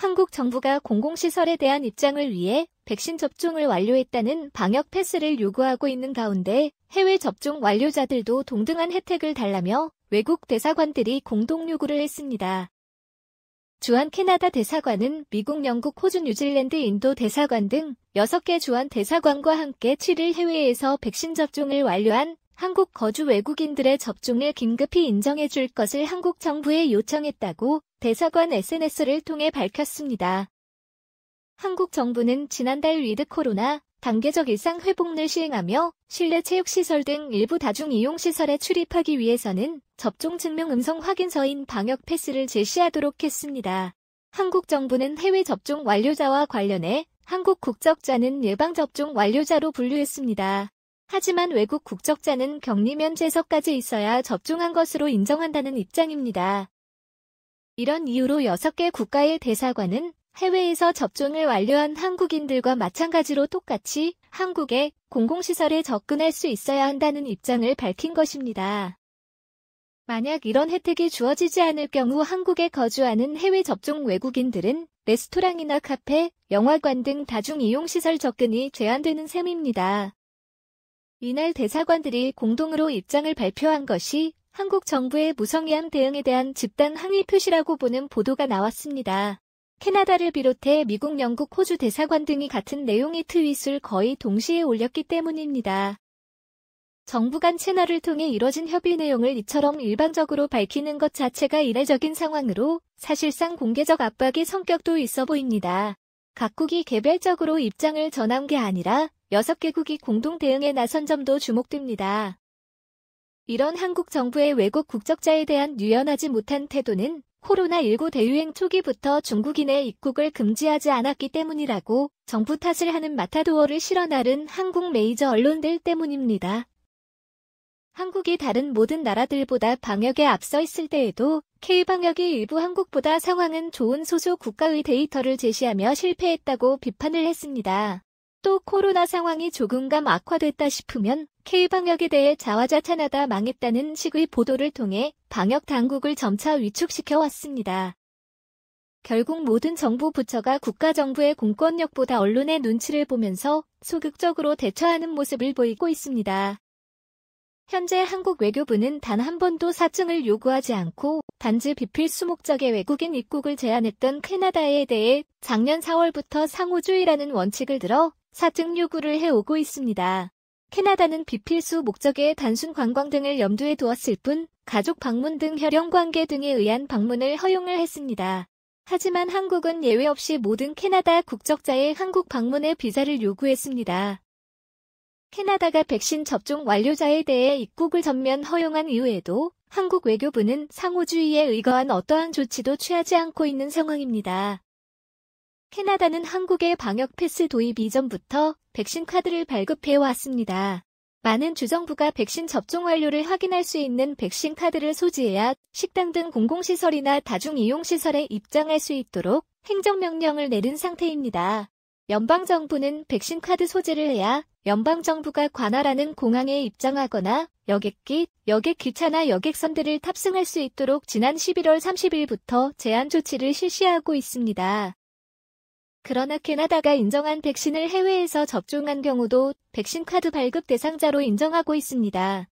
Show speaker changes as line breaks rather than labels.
한국 정부가 공공시설에 대한 입장을 위해 백신 접종을 완료했다는 방역 패스를 요구하고 있는 가운데 해외 접종 완료자들도 동등한 혜택을 달라며 외국 대사관들이 공동 요구를 했습니다. 주한 캐나다 대사관은 미국, 영국, 호주, 뉴질랜드, 인도 대사관 등 6개 주한 대사관과 함께 7일 해외에서 백신 접종을 완료한 한국 거주 외국인들의 접종을 긴급히 인정해 줄 것을 한국 정부에 요청했다고 대사관 SNS를 통해 밝혔습니다. 한국 정부는 지난달 위드 코로나 단계적 일상 회복을 시행하며 실내 체육시설 등 일부 다중이용시설에 출입하기 위해서는 접종 증명 음성 확인서인 방역 패스를 제시하도록 했습니다. 한국 정부는 해외 접종 완료자와 관련해 한국 국적자는 예방접종 완료자로 분류했습니다. 하지만 외국 국적자는 격리면 제서까지 있어야 접종한 것으로 인정한다는 입장입니다. 이런 이유로 6개 국가의 대사관은 해외에서 접종을 완료한 한국인들과 마찬가지로 똑같이 한국의 공공시설에 접근할 수 있어야 한다는 입장을 밝힌 것입니다. 만약 이런 혜택이 주어지지 않을 경우 한국에 거주하는 해외 접종 외국인들은 레스토랑이나 카페, 영화관 등 다중이용시설 접근이 제한되는 셈입니다. 이날 대사관들이 공동으로 입장을 발표한 것이 한국 정부의 무성의한 대응에 대한 집단 항의 표시라고 보는 보도가 나왔습니다. 캐나다를 비롯해 미국, 영국, 호주 대사관 등이 같은 내용의 트윗을 거의 동시에 올렸기 때문입니다. 정부 간 채널을 통해 이뤄진 협의 내용을 이처럼 일방적으로 밝히는 것 자체가 이례적인 상황으로 사실상 공개적 압박의 성격도 있어 보입니다. 각국이 개별적으로 입장을 전한 게 아니라 6개국이 공동 대응에 나선 점도 주목됩니다. 이런 한국 정부의 외국 국적자에 대한 유연하지 못한 태도는 코로나19 대유행 초기부터 중국인의 입국을 금지하지 않았기 때문이라고 정부 탓을 하는 마타도어를 실어나른 한국 메이저 언론들 때문입니다. 한국이 다른 모든 나라들보다 방역에 앞서 있을 때에도 K방역이 일부 한국보다 상황은 좋은 소수 국가의 데이터를 제시하며 실패했다고 비판을 했습니다. 또 코로나 상황이 조금감 악화됐다 싶으면 K방역에 대해 자화자찬하다 망했다는 식의 보도를 통해 방역 당국을 점차 위축시켜 왔습니다. 결국 모든 정부 부처가 국가정부의 공권력보다 언론의 눈치를 보면서 소극적으로 대처하는 모습을 보이고 있습니다. 현재 한국 외교부는 단 한 번도 사증을 요구하지 않고 단지 비필수 목적의 외국인 입국을 제한했던 캐나다에 대해 작년 4월부터 상호주의라는 원칙을 들어 사증 요구를 해오고 있습니다. 캐나다는 비필수 목적의 단순 관광 등을 염두에 두었을 뿐 가족 방문 등 혈연 관계 등에 의한 방문을 허용을 했습니다. 하지만 한국은 예외 없이 모든 캐나다 국적자의 한국 방문의 비자를 요구했습니다. 캐나다가 백신 접종 완료자에 대해 입국을 전면 허용한 이후에도 한국 외교부는 상호주의에 의거한 어떠한 조치도 취하지 않고 있는 상황입니다. 캐나다는 한국의 방역 패스 도입 이전부터 백신 카드를 발급해 왔습니다. 많은 주정부가 백신 접종 완료를 확인할 수 있는 백신 카드를 소지해야 식당 등 공공시설이나 다중이용시설에 입장할 수 있도록 행정명령을 내린 상태입니다. 연방정부는 백신 카드 소지를 해야 연방정부가 관할하는 공항에 입장하거나 여객기, 여객기차나 여객선들을 탑승할 수 있도록 지난 11월 30일부터 제한 조치를 실시하고 있습니다. 그러나 캐나다가 인정한 백신을 해외에서 접종한 경우도 백신 카드 발급 대상자로 인정하고 있습니다.